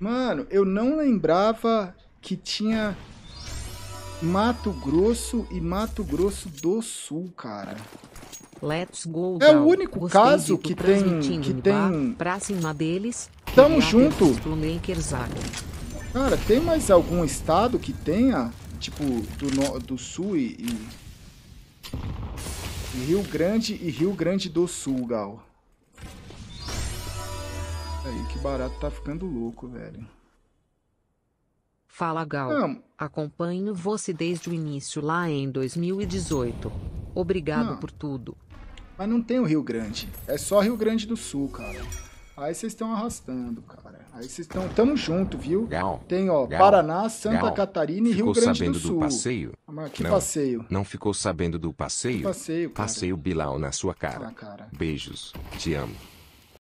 Mano, eu não lembrava que tinha Mato Grosso e Mato Grosso do Sul, cara. Let's go. É o único Gostei caso que tem que tem pra cima deles. Tamo junto. Cara, tem mais algum estado que tenha tipo do no, do sul e, e Rio Grande e Rio Grande do Sul, Gal? que barato tá ficando louco, velho. Fala Gal. Não. Acompanho você desde o início lá em 2018. Obrigado não. por tudo. Mas não tem o Rio Grande. É só Rio Grande do Sul, cara. Aí vocês estão arrastando, cara. Aí vocês estão. Tamo junto, viu? Gal, tem, ó, Gal, Paraná, Santa Gal, Catarina e Rio Grande do Sul. Ficou sabendo do passeio? Ah, que não, passeio? Não ficou sabendo do passeio? Que passeio, cara. Passeio Bilal na sua cara. cara. Beijos. Te amo.